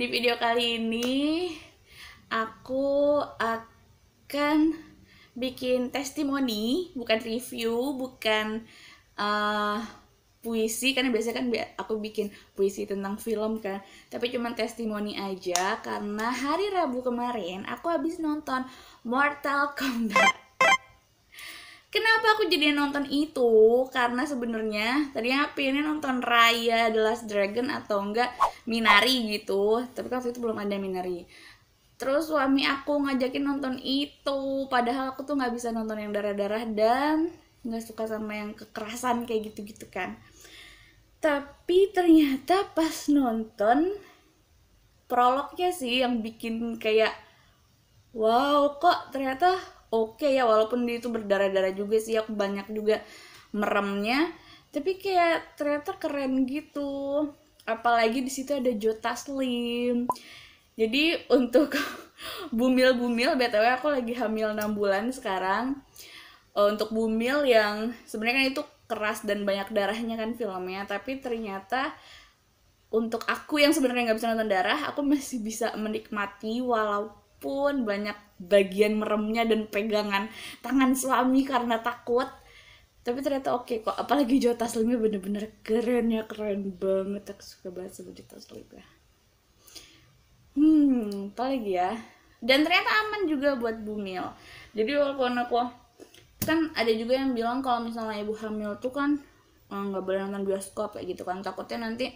di video kali ini aku akan bikin testimoni, bukan review, bukan uh, puisi karena biasanya kan aku bikin puisi tentang film kan. Tapi cuma testimoni aja karena hari Rabu kemarin aku habis nonton Mortal Kombat. Kenapa aku jadi nonton itu? Karena sebenarnya tadinya ini nonton Raya The Last Dragon atau enggak Minari gitu. Tapi kan waktu itu belum ada Minari. Terus suami aku ngajakin nonton itu, padahal aku tuh nggak bisa nonton yang darah-darah dan nggak suka sama yang kekerasan kayak gitu-gitu kan. Tapi ternyata pas nonton prolognya sih yang bikin kayak wow kok ternyata oke okay ya walaupun dia itu berdarah-darah juga sih aku banyak juga meremnya tapi kayak ternyata keren gitu apalagi di situ ada Jota Slim jadi untuk bumil-bumil btw aku lagi hamil 6 bulan sekarang uh, untuk bumil yang sebenarnya kan itu keras dan banyak darahnya kan filmnya tapi ternyata untuk aku yang sebenarnya nggak bisa nonton darah aku masih bisa menikmati walau pun banyak bagian meremnya dan pegangan tangan suami karena takut tapi ternyata oke okay kok apalagi Jo Taslimnya bener-bener keren ya keren banget aku suka banget sama Jo Taslim ya hmm apalagi ya dan ternyata aman juga buat bumil jadi walaupun aku kan ada juga yang bilang kalau misalnya ibu hamil tuh kan eh, nggak oh, boleh nonton bioskop kayak gitu kan takutnya nanti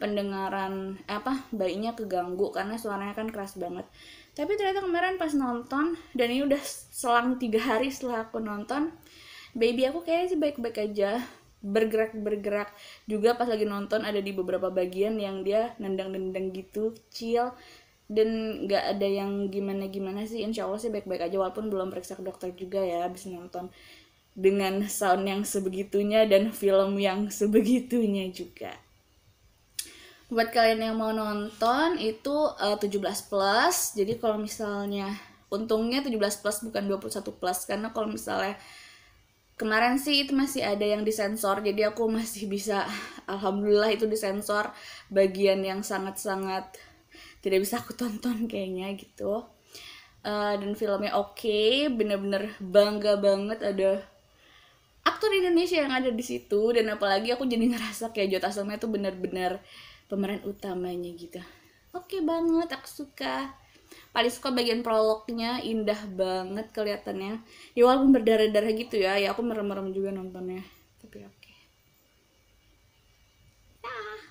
pendengaran eh, apa bayinya keganggu karena suaranya kan keras banget tapi ternyata kemarin pas nonton dan ini udah selang tiga hari setelah aku nonton baby aku kayaknya sih baik-baik aja bergerak-bergerak juga pas lagi nonton ada di beberapa bagian yang dia nendang-nendang gitu kecil dan nggak ada yang gimana-gimana sih insya Allah sih baik-baik aja walaupun belum periksa ke dokter juga ya abis nonton dengan sound yang sebegitunya dan film yang sebegitunya juga buat kalian yang mau nonton itu eh, uh, 17 plus. Jadi kalau misalnya untungnya 17 plus bukan 21 plus karena kalau misalnya kemarin sih itu masih ada yang disensor jadi aku masih bisa alhamdulillah itu disensor bagian yang sangat-sangat tidak bisa aku tonton kayaknya gitu uh, dan filmnya oke okay, bener-bener bangga banget ada aktor Indonesia yang ada di situ dan apalagi aku jadi ngerasa kayak Jota Sama itu bener-bener pemeran utamanya gitu oke okay banget aku suka paling suka bagian prolognya indah banget kelihatannya ya walaupun berdarah-darah gitu ya ya aku merem-merem juga nontonnya tapi oke okay.